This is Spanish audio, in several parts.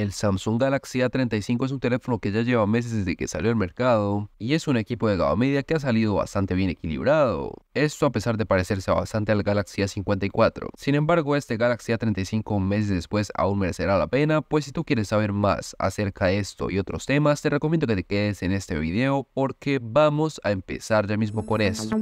El Samsung Galaxy A35 es un teléfono que ya lleva meses desde que salió al mercado y es un equipo de gama media que ha salido bastante bien equilibrado. Esto a pesar de parecerse bastante al Galaxy A54. Sin embargo, este Galaxy A35 meses después aún merecerá la pena, pues si tú quieres saber más acerca de esto y otros temas, te recomiendo que te quedes en este video porque vamos a empezar ya mismo con esto.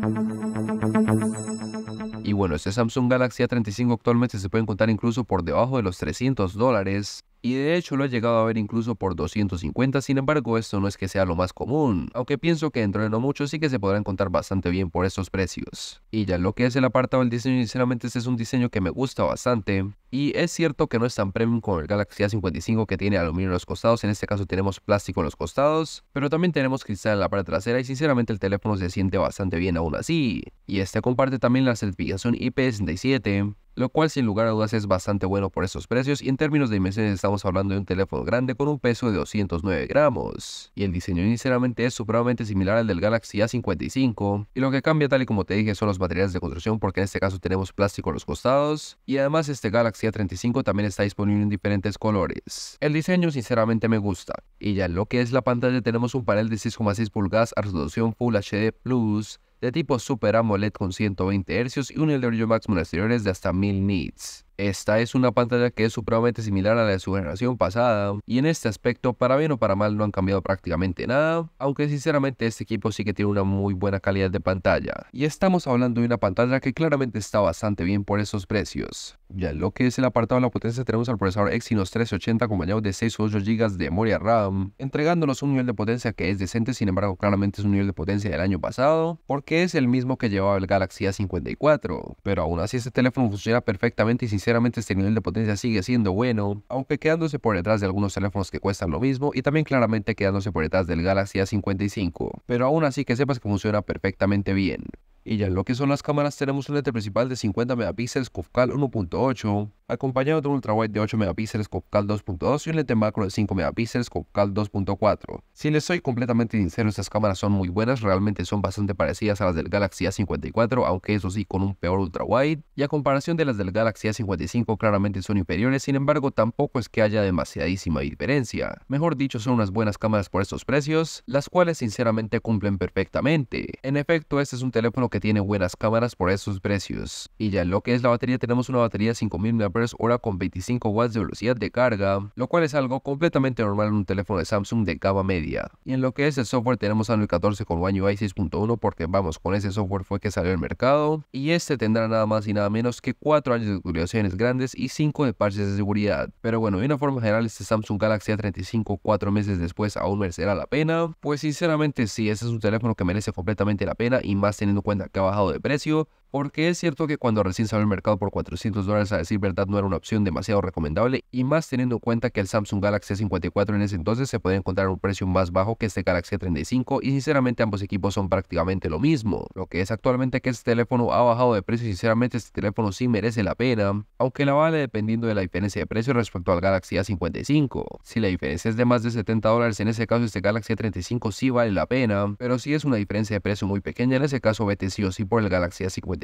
Y bueno, este Samsung Galaxy A35 actualmente se puede encontrar incluso por debajo de los 300 dólares, y de hecho lo he llegado a ver incluso por 250, sin embargo esto no es que sea lo más común, aunque pienso que dentro de no mucho sí que se podrán contar bastante bien por estos precios. Y ya lo que es el apartado del diseño, sinceramente este es un diseño que me gusta bastante, y es cierto que no es tan premium como el Galaxy A55 que tiene aluminio en los costados, en este caso tenemos plástico en los costados, pero también tenemos cristal en la parte trasera y sinceramente el teléfono se siente bastante bien aún así. Y este comparte también la certificación IP67, lo cual sin lugar a dudas es bastante bueno por esos precios y en términos de dimensiones estamos hablando de un teléfono grande con un peso de 209 gramos. Y el diseño sinceramente es supremamente similar al del Galaxy A55 y lo que cambia tal y como te dije son los materiales de construcción porque en este caso tenemos plástico en los costados y además este Galaxy A35 también está disponible en diferentes colores. El diseño sinceramente me gusta y ya en lo que es la pantalla tenemos un panel de 6,6 pulgadas a resolución Full HD Plus de tipo Super AMOLED con 120 Hz y un LRU Max exteriores de hasta 1000 nits. Esta es una pantalla que es supremamente similar a la de su generación pasada, y en este aspecto, para bien o para mal, no han cambiado prácticamente nada, aunque sinceramente este equipo sí que tiene una muy buena calidad de pantalla. Y estamos hablando de una pantalla que claramente está bastante bien por esos precios. Ya en lo que es el apartado de la potencia tenemos al procesador Exynos 380 acompañado de 6 o 8 GB de memoria RAM, entregándonos un nivel de potencia que es decente, sin embargo claramente es un nivel de potencia del año pasado, porque es el mismo que llevaba el Galaxy A54, pero aún así este teléfono funciona perfectamente y sin sinceramente este nivel de potencia sigue siendo bueno, aunque quedándose por detrás de algunos teléfonos que cuestan lo mismo y también claramente quedándose por detrás del Galaxy A55, pero aún así que sepas que funciona perfectamente bien. Y ya en lo que son las cámaras tenemos un lente principal de 50 megapíxeles con 1.8, acompañado de un ultrawide de 8 megapíxeles con 2.2 y un lente macro de 5 megapíxeles con 2.4. Si les soy completamente sincero, estas cámaras son muy buenas, realmente son bastante parecidas a las del Galaxy A54, aunque eso sí con un peor ultrawide, y a comparación de las del Galaxy A55 claramente son inferiores, sin embargo tampoco es que haya demasiadísima diferencia. Mejor dicho, son unas buenas cámaras por estos precios, las cuales sinceramente cumplen perfectamente. En efecto, este es un teléfono que tiene buenas cámaras por estos precios. Y ya en lo que es la batería, tenemos una batería de 5000 mAh Hora con 25 watts de velocidad de carga, lo cual es algo completamente normal en un teléfono de Samsung de gama media. Y en lo que es el software tenemos Android 14 con One UI 6.1 porque vamos, con ese software fue que salió al mercado y este tendrá nada más y nada menos que 4 años de actualizaciones grandes y 5 de parches de seguridad. Pero bueno, de una forma general este Samsung Galaxy A35 4 meses después aún merecerá la pena, pues sinceramente sí, ese es un teléfono que merece completamente la pena y más teniendo en cuenta que ha bajado de precio porque es cierto que cuando recién salió al mercado por 400 dólares, a decir verdad, no era una opción demasiado recomendable, y más teniendo en cuenta que el Samsung Galaxy 54 en ese entonces se podía encontrar a un precio más bajo que este Galaxy 35, y sinceramente ambos equipos son prácticamente lo mismo. Lo que es actualmente que este teléfono ha bajado de precio, y sinceramente este teléfono sí merece la pena, aunque la vale dependiendo de la diferencia de precio respecto al Galaxy A55. Si la diferencia es de más de 70 dólares, en ese caso este Galaxy 35 sí vale la pena, pero si es una diferencia de precio muy pequeña, en ese caso vete sí o sí por el Galaxy A55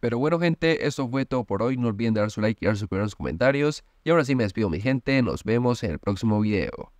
pero bueno gente, esto fue todo por hoy, no olviden dar su like y dar sus primeros comentarios. Y ahora sí me despido mi gente, nos vemos en el próximo video.